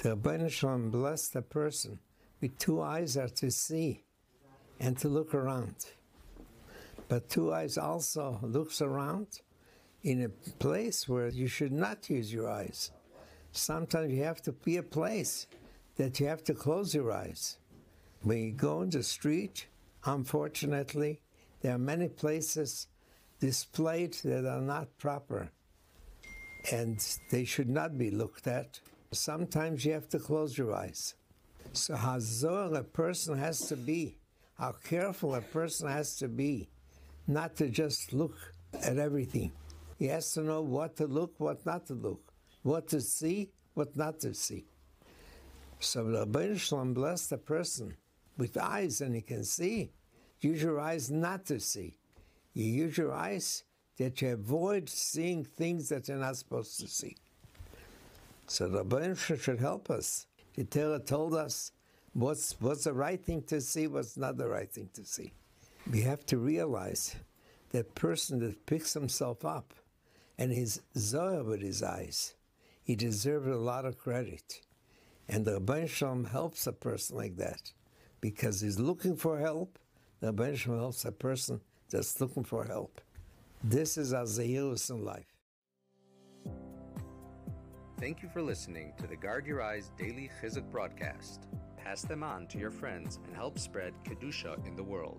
The Rebbeinu Shalom blessed a person with two eyes are to see and to look around. But two eyes also looks around in a place where you should not use your eyes. Sometimes you have to be a place that you have to close your eyes. When you go in the street, unfortunately, there are many places displayed that are not proper and they should not be looked at. Sometimes you have to close your eyes. So how zor a person has to be, how careful a person has to be, not to just look at everything. He has to know what to look, what not to look, what to see, what not to see. So Rabbi Shalom blessed a person with eyes and he can see. Use your eyes not to see. You use your eyes that you avoid seeing things that you're not supposed to see. So the should help us. The Torah told us what's, what's the right thing to see, what's not the right thing to see. We have to realize that person that picks himself up and is zoya with his eyes, he deserves a lot of credit. And the Rebbeinu Shalom helps a person like that because he's looking for help. The Rebbeinu Shalom helps a person that's looking for help. This is our zealous in life. Thank you for listening to the Guard Your Eyes Daily Chizuk broadcast. Pass them on to your friends and help spread Kedusha in the world.